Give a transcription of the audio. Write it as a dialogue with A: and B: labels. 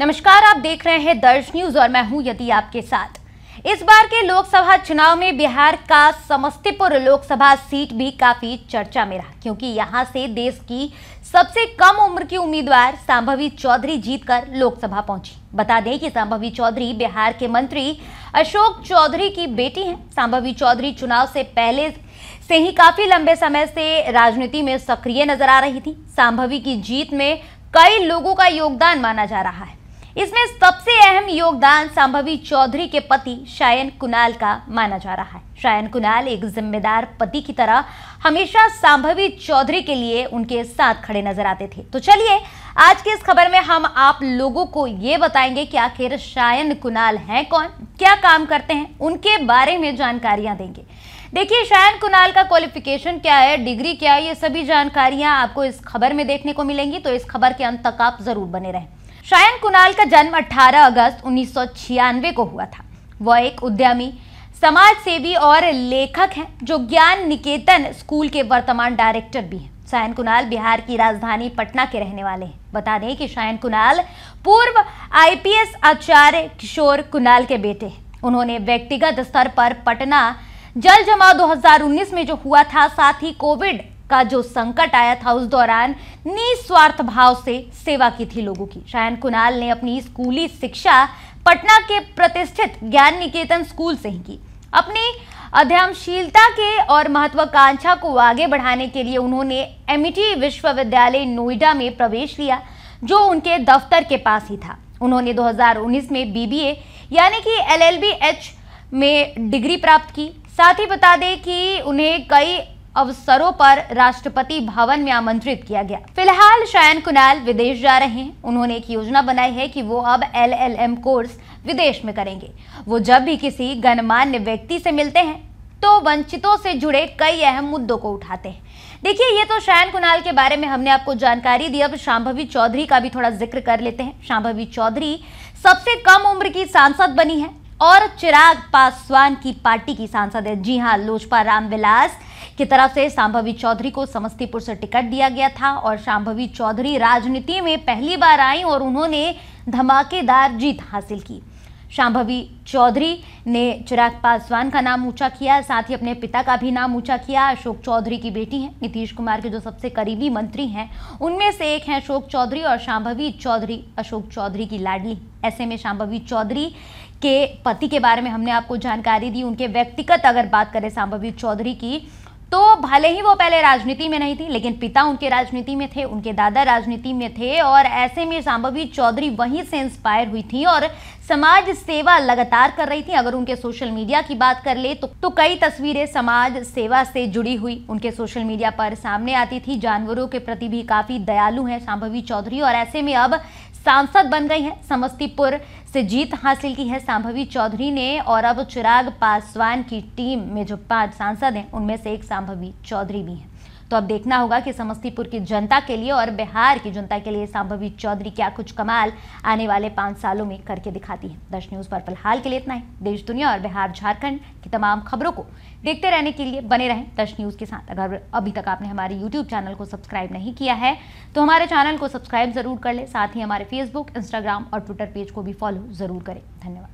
A: नमस्कार आप देख रहे हैं दर्श न्यूज और मैं हूं यदि आपके साथ इस बार के लोकसभा चुनाव में बिहार का समस्तीपुर लोकसभा सीट भी काफी चर्चा में रहा क्योंकि यहां से देश की सबसे कम उम्र की उम्मीदवार संभवी चौधरी जीतकर लोकसभा पहुंची बता दें कि संभवी चौधरी बिहार के मंत्री अशोक चौधरी की बेटी हैं संभवी चौधरी चुनाव से पहले से ही काफी लंबे समय से राजनीति में सक्रिय नजर आ रही थी संभवी की जीत में कई लोगों का योगदान माना जा रहा है इसमें सबसे अहम योगदान संभवी चौधरी के पति शायन कुनाल का माना जा रहा है शायन कुनाल एक जिम्मेदार पति की तरह हमेशा संभवी चौधरी के लिए उनके साथ खड़े नजर आते थे तो चलिए आज की इस खबर में हम आप लोगों को ये बताएंगे कि आखिर शायन कुनाल हैं कौन क्या काम करते हैं उनके बारे में जानकारियां देंगे देखिए शायन कुनाल का क्वालिफिकेशन क्या है डिग्री क्या है ये सभी जानकारियां आपको इस खबर में देखने को मिलेंगी तो इस खबर के अंत तक आप जरूर बने रहें शायन कुणाल का जन्म 18 अगस्त उन्नीस को हुआ था वह एक उद्यमी समाज सेवी और लेखक हैं जो ज्ञान निकेतन स्कूल के वर्तमान डायरेक्टर भी हैं शायन कुणाल बिहार की राजधानी पटना के रहने वाले हैं बता दें कि शायन कुणाल पूर्व आईपीएस आचार्य किशोर कुणाल के बेटे हैं उन्होंने व्यक्तिगत स्तर पर पटना जल जमाव 2019 में जो हुआ था साथ ही कोविड का जो संकट आया था उस दौरान निस्वार्थ भाव से सेवा की थी लोगों की शायन कुणाल ने अपनी स्कूली शिक्षा पटना के प्रतिष्ठित ज्ञान निकेतन स्कूल से ही की अपनी अध्ययनशीलता के और महत्वाकांक्षा को आगे बढ़ाने के लिए उन्होंने एमिटी e विश्वविद्यालय नोएडा में प्रवेश लिया जो उनके दफ्तर के पास ही था उन्होंने 2019 में बीबीए यानी कि एलएलबीएच में डिग्री प्राप्त की साथ ही बता दें कि उन्हें कई अवसरों पर राष्ट्रपति भवन में आमंत्रित किया गया फिलहाल शायन कुनाल विदेश जा रहे हैं उन्होंने एक योजना बनाई है कि वो अब एलएलएम कोर्स विदेश में करेंगे वो जब भी किसी गणमान्य व्यक्ति से मिलते हैं तो वंचितों से जुड़े कई अहम मुद्दों को उठाते हैं देखिए ये तो शयन कुणाल के बारे में हमने आपको जानकारी दी अब शाम्भवी चौधरी का भी थोड़ा जिक्र कर लेते हैं शाम्भवी चौधरी सबसे कम उम्र की सांसद बनी है और चिराग पासवान की पार्टी की सांसद है जी हाँ लोजपा रामविलास की तरफ से शाम्भवी चौधरी को समस्तीपुर से टिकट दिया गया था और शाम्भवी चौधरी राजनीति में पहली बार आई और उन्होंने धमाकेदार जीत हासिल की शाम्भवी चौधरी ने चिराग पासवान का नाम ऊंचा किया साथ ही अपने पिता का भी नाम ऊंचा किया अशोक चौधरी की बेटी हैं नीतीश कुमार के जो सबसे करीबी मंत्री हैं उनमें से एक हैं अशोक चौधरी और शाम्भवी चौधरी अशोक चौधरी की लाडली ऐसे में शाम्भवी चौधरी के पति के बारे में हमने आपको जानकारी दी उनके व्यक्तिगत अगर बात करें शाम्भवी चौधरी की तो भले ही वो पहले राजनीति में नहीं थी लेकिन पिता उनके राजनीति में थे उनके दादा राजनीति में थे और ऐसे में सांभवी चौधरी वहीं से इंस्पायर हुई थी और समाज सेवा लगातार कर रही थी अगर उनके सोशल मीडिया की बात कर ले तो, तो कई तस्वीरें समाज सेवा से जुड़ी हुई उनके सोशल मीडिया पर सामने आती थी जानवरों के प्रति भी काफ़ी दयालु हैं सांभवी चौधरी और ऐसे में अब सांसद बन गई हैं समस्तीपुर से जीत हासिल की है सांभवी चौधरी ने और अब चिराग पासवान की टीम में जो पांच सांसद हैं उनमें से एक सांभवी चौधरी भी हैं तो अब देखना होगा कि समस्तीपुर की जनता के लिए और बिहार की जनता के लिए संभवी चौधरी क्या कुछ कमाल आने वाले पाँच सालों में करके दिखाती है दर्श न्यूज़ पर फिलहाल के लिए इतना ही देश दुनिया और बिहार झारखंड की तमाम खबरों को देखते रहने के लिए बने रहें दश न्यूज़ के साथ अगर अभी तक आपने हमारे यूट्यूब चैनल को सब्सक्राइब नहीं किया है तो हमारे चैनल को सब्सक्राइब जरूर कर लें साथ ही हमारे फेसबुक इंस्टाग्राम और ट्विटर पेज को भी फॉलो जरूर करें धन्यवाद